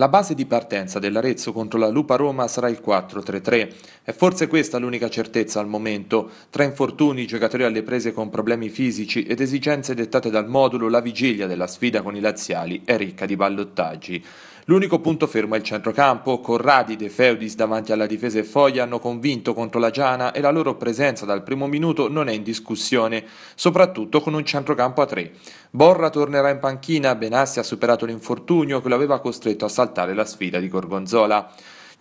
La base di partenza dell'Arezzo contro la Lupa Roma sarà il 4-3-3. È forse questa l'unica certezza al momento. Tra infortuni, giocatori alle prese con problemi fisici ed esigenze dettate dal modulo, la vigilia della sfida con i laziali è ricca di ballottaggi. L'unico punto fermo è il centrocampo, Corradi, De Feudis davanti alla difesa e Foglia hanno convinto contro la Giana e la loro presenza dal primo minuto non è in discussione, soprattutto con un centrocampo a tre. Borra tornerà in panchina, Benassi ha superato l'infortunio che lo aveva costretto a saltare la sfida di Gorgonzola.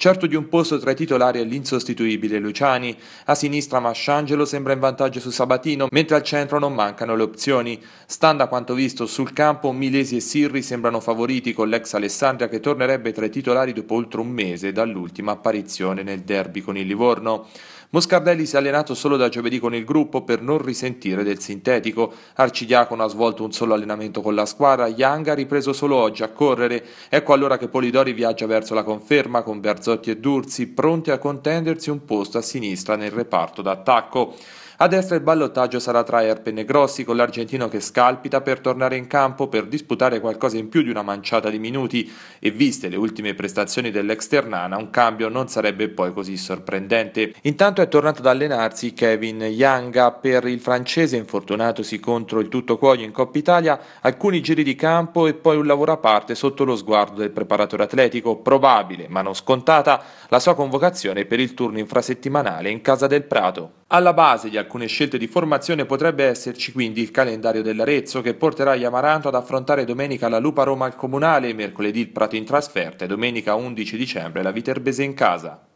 Certo di un posto tra i titolari è l'insostituibile Luciani, a sinistra Masciangelo sembra in vantaggio su Sabatino, mentre al centro non mancano le opzioni. Stando a quanto visto sul campo, Milesi e Sirri sembrano favoriti con l'ex Alessandria che tornerebbe tra i titolari dopo oltre un mese dall'ultima apparizione nel derby con il Livorno. Moscardelli si è allenato solo da giovedì con il gruppo per non risentire del sintetico. Arcidiacono ha svolto un solo allenamento con la squadra, Young ha ripreso solo oggi a correre. Ecco allora che Polidori viaggia verso la conferma con Berzotti e Durzi, pronti a contendersi un posto a sinistra nel reparto d'attacco. A destra il ballottaggio sarà tra Erpen e Grossi, con l'argentino che scalpita per tornare in campo per disputare qualcosa in più di una manciata di minuti e viste le ultime prestazioni dell'externana un cambio non sarebbe poi così sorprendente. Intanto è tornato ad allenarsi Kevin Yanga per il francese infortunatosi contro il tutto cuoio in Coppa Italia, alcuni giri di campo e poi un lavoro a parte sotto lo sguardo del preparatore atletico, probabile ma non scontata la sua convocazione per il turno infrasettimanale in casa del Prato. Alla base di alcuni alcune scelte di formazione potrebbe esserci quindi il calendario dell'Arezzo che porterà gli Amaranto ad affrontare domenica la Lupa Roma al Comunale, mercoledì il Prato in trasferta e domenica 11 dicembre la Viterbese in casa.